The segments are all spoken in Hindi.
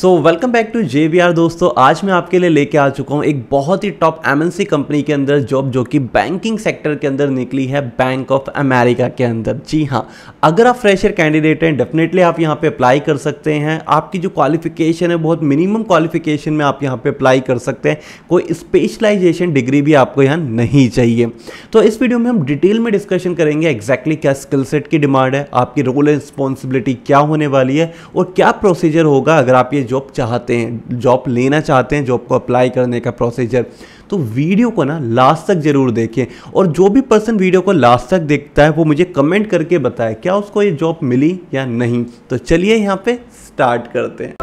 so welcome back to J दोस्तों आज मैं आपके लिए लेके आ चुका हूँ एक बहुत ही टॉप एमएनसी कंपनी के अंदर जॉब जो कि बैंकिंग सेक्टर के अंदर निकली है बैंक ऑफ अमेरिका के अंदर जी हाँ अगर आप फ्रेशर कैंडिडेट हैं डेफिनेटली आप यहाँ पे अप्लाई कर सकते हैं आपकी जो क्वालिफिकेशन है बहुत मिनिमम क्वालिफिकेशन में आप यहाँ पे अप्लाई कर सकते हैं कोई स्पेशलाइजेशन डिग्री भी आपको यहाँ नहीं चाहिए तो इस वीडियो में हम डिटेल में डिस्कशन करेंगे एग्जैक्टली क्या स्किल सेट की डिमांड है आपकी रोल एंड रिस्पॉन्सिबिलिटी क्या होने वाली है और क्या प्रोसीजर होगा अगर आप ये लिए जॉब चाहते हैं जॉब लेना चाहते हैं जॉब को अप्लाई करने का प्रोसीजर तो वीडियो को ना लास्ट तक ज़रूर देखें और जो भी पर्सन वीडियो को लास्ट तक देखता है वो मुझे कमेंट करके बताए क्या उसको ये जॉब मिली या नहीं तो चलिए यहाँ पे स्टार्ट करते हैं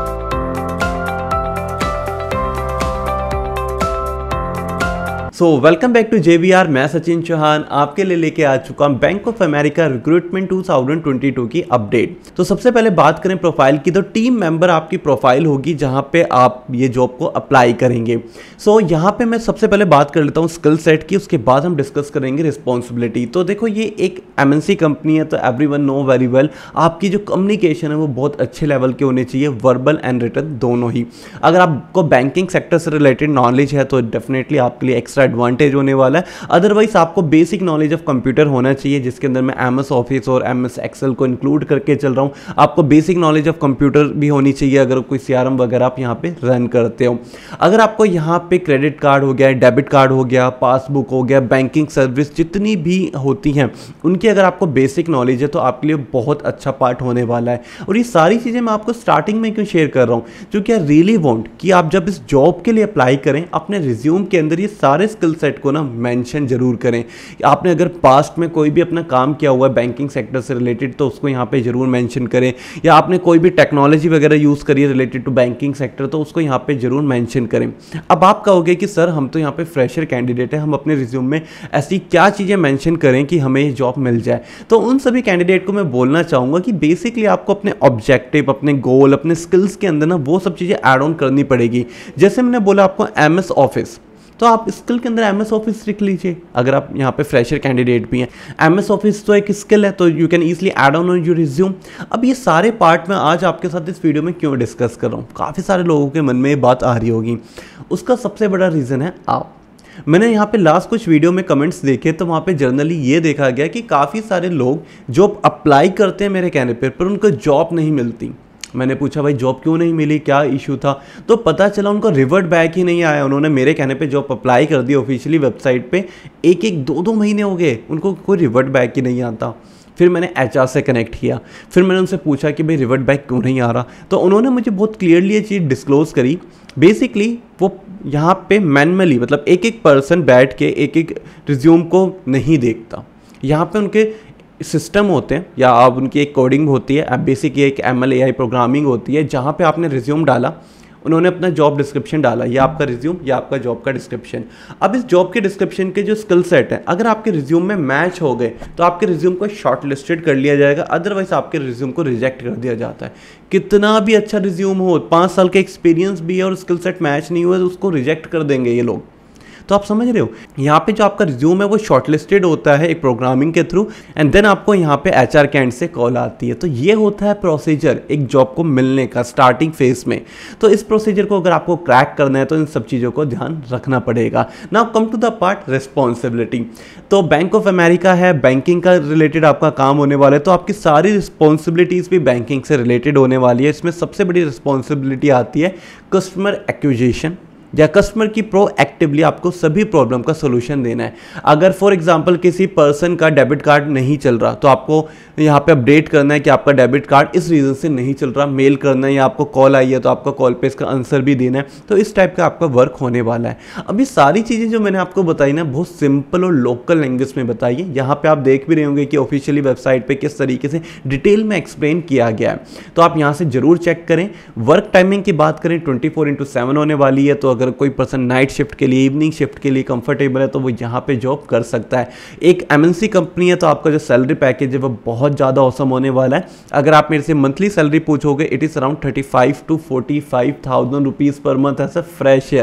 so welcome back to J मैं सचिन चौहान आपके लिए लेके आ चुका हूँ बैंक ऑफ अमेरिका रिक्रूटमेंट 2022 की अपडेट तो सबसे पहले बात करें प्रोफाइल की तो टीम मेंबर आपकी प्रोफाइल होगी जहाँ पे आप ये जॉब को अप्लाई करेंगे सो so, यहाँ पे मैं सबसे पहले बात कर लेता हूँ स्किल सेट की उसके बाद हम डिस्कस करेंगे रिस्पॉन्सिबिलिटी तो देखो ये एक एम कंपनी है तो एवरी नो वेरी वेल आपकी जो कम्युनिकेशन है वो बहुत अच्छे लेवल के होने चाहिए वर्बल एंड रिटर्न दोनों ही अगर आपको बैंकिंग सेक्टर से रिलेटेड नॉलेज है तो डेफिनेटली आपके लिए एक्स्ट्रा एडवांटेज होने वाला है अदरवाइज आपको बेसिक नॉलेज ऑफ कंप्यूटर होना चाहिए जिसके अंदर मैं एम एस ऑफिस और एम एस एक्सेल को इंक्लूड करके चल रहा हूँ आपको बेसिक नॉलेज ऑफ कंप्यूटर भी होनी चाहिए अगर कोई सी वगैरह आप यहाँ पे रन करते हो अगर आपको यहाँ पे क्रेडिट कार्ड हो गया डेबिट कार्ड हो गया पासबुक हो गया बैंकिंग सर्विस जितनी भी होती हैं उनकी अगर आपको बेसिक नॉलेज है तो आपके लिए बहुत अच्छा पार्ट होने वाला है और ये सारी चीज़ें मैं आपको स्टार्टिंग में क्यों शेयर कर रहा हूँ क्योंकि आई रियली वॉन्ट कि आप जब इस जॉब के लिए अप्लाई करें अपने रिज्यूम के अंदर ये सारे स्किल सेट को ना मेंशन जरूर करें आपने अगर पास्ट में कोई भी अपना काम किया हुआ है बैंकिंग सेक्टर से रिलेटेड तो उसको यहाँ पे जरूर मेंशन करें या आपने कोई भी टेक्नोलॉजी वगैरह यूज़ करी है रिलेटेड टू बैंकिंग सेक्टर तो उसको यहाँ पे जरूर मैंशन करें अब आप कहोगे कि सर हम तो यहाँ पे फ्रेशर कैंडिडेट हैं हम अपने रिज्यूम में ऐसी क्या चीज़ें मैंशन करें कि हमें ये जॉब मिल जाए तो उन सभी कैंडिडेट को मैं बोलना चाहूँगा कि बेसिकली आपको अपने ऑब्जेक्टिव अपने गोल अपने स्किल्स के अंदर ना वो सब चीज़ें एड ऑन करनी पड़ेगी जैसे मैंने बोला आपको एम ऑफिस तो आप स्किल के अंदर एम एस ऑफिस लिख लीजिए अगर आप यहाँ पे फ्रेशर कैंडिडेट भी हैं एम एस ऑफिस तो एक स्किल है तो you can easily add on on you resume अब ये सारे पार्ट में आज आपके साथ इस वीडियो में क्यों डिस्कस कर रहा हूँ काफ़ी सारे लोगों के मन में ये बात आ रही होगी उसका सबसे बड़ा रीज़न है आप मैंने यहाँ पे लास्ट कुछ वीडियो में कमेंट्स देखे तो वहाँ पे जर्नली ये देखा गया कि काफ़ी सारे लोग जो अप्लाई करते हैं मेरे कहने पर, पर उनको जॉब नहीं मिलती मैंने पूछा भाई जॉब क्यों नहीं मिली क्या इशू था तो पता चला उनका रिवर्ट बैक ही नहीं आया उन्होंने मेरे कहने पे जॉब अप्लाई कर दी ऑफिशियली वेबसाइट पे एक एक दो दो महीने हो गए उनको कोई रिवर्ट बैक ही नहीं आता फिर मैंने एच से कनेक्ट किया फिर मैंने उनसे पूछा कि भाई रिवर्ट बैक क्यों नहीं आ रहा तो उन्होंने मुझे बहुत क्लियरली ये चीज़ डिस्क्लोज़ करी बेसिकली वो यहाँ पे मैनअली मतलब एक एक पर्सन बैठ के एक एक रिज्यूम को नहीं देखता यहाँ पे उनके सिस्टम होते हैं या आप उनकी एक कोडिंग होती है आप बेसिक एक एम एल ए प्रोग्रामिंग होती है जहाँ पे आपने रिज्यूम डाला उन्होंने अपना जॉब डिस्क्रिप्शन डाला या आपका रिज्यूम या आपका जॉब का डिस्क्रिप्शन अब इस जॉब के डिस्क्रिप्शन के जो स्किल सेट हैं अगर आपके रिज्यूम में मैच हो गए तो आपके रिज्यूम को शॉर्ट लिस्टेड कर लिया जाएगा अदरवाइज आपके रिज्यूम को रिजेक्ट कर दिया जाता है कितना भी अच्छा रिज्यूम हो पाँच साल का एक्सपीरियंस भी है और स्किल सेट मैच नहीं हुआ तो उसको रिजेक्ट कर देंगे ये लोग तो आप समझ रहे हो यहाँ पे जो आपका रिज्यूम है वो शॉर्टलिस्टेड होता है एक प्रोग्रामिंग के थ्रू एंड देन आपको यहाँ पे एच आर कैंड से कॉल आती है तो ये होता है प्रोसीजर एक जॉब को मिलने का स्टार्टिंग फेज में तो इस प्रोसीजर को अगर आपको क्रैक करना है तो इन सब चीज़ों को ध्यान रखना पड़ेगा now come to the part responsibility तो बैंक ऑफ अमेरिका है बैंकिंग का रिलेटेड आपका काम होने वाला है तो आपकी सारी रिस्पॉन्सिबिलिटीज़ भी बैंकिंग से रिलेटेड होने वाली है इसमें सबसे बड़ी रिस्पॉन्सिबिलिटी आती है कस्टमर एक्विजेशन या कस्टमर की प्रोएक्टिवली आपको सभी प्रॉब्लम का सोल्यूशन देना है अगर फॉर एग्जांपल किसी पर्सन का डेबिट कार्ड नहीं चल रहा तो आपको यहाँ पे अपडेट करना है कि आपका डेबिट कार्ड इस रीज़न से नहीं चल रहा मेल करना है या आपको कॉल आई है तो आपका कॉल पे इसका आंसर भी देना है तो इस टाइप का आपका वर्क होने वाला है अब ये सारी चीज़ें जो मैंने आपको बताई ना बहुत सिंपल और लोकल लैंग्वेज में बताई है यहाँ पर आप देख भी रहे होंगे कि ऑफिशियली वेबसाइट पर किस तरीके से डिटेल में एक्सप्लेन किया गया है तो आप यहाँ से ज़रूर चेक करें वर्क टाइमिंग की बात करें ट्वेंटी फोर होने वाली है तो अगर कोई पर्सन नाइट शिफ्ट के लिए इवनिंग शिफ्ट के लिए कंफर्टेबल है तो वो यहाँ पे जॉब कर सकता है एक एम कंपनी है तो आपका जो सैलरी पैकेज है वो बहुत ज़्यादा औसम होने वाला है अगर आप मेरे से मंथली सैलरी पूछोगे it is around thirty five to forty five thousand rupees per month as a fresh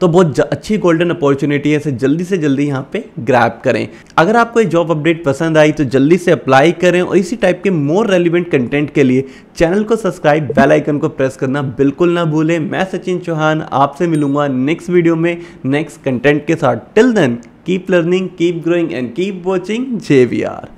तो बहुत अच्छी गोल्डन अपॉर्चुनिटी है इसे जल्दी से जल्दी यहाँ पे ग्रैप करें अगर आपको ये जॉब अपडेट पसंद आई तो जल्दी से अप्लाई करें और इसी टाइप के मोर रेलिवेंट कंटेंट के लिए चैनल को सब्सक्राइब बेल आइकन को प्रेस करना बिल्कुल ना भूलें मैं सचिन चौहान आपसे मिलूंगा नेक्स्ट वीडियो में नेक्स्ट कंटेंट के साथ till then keep learning keep growing and keep watching J we are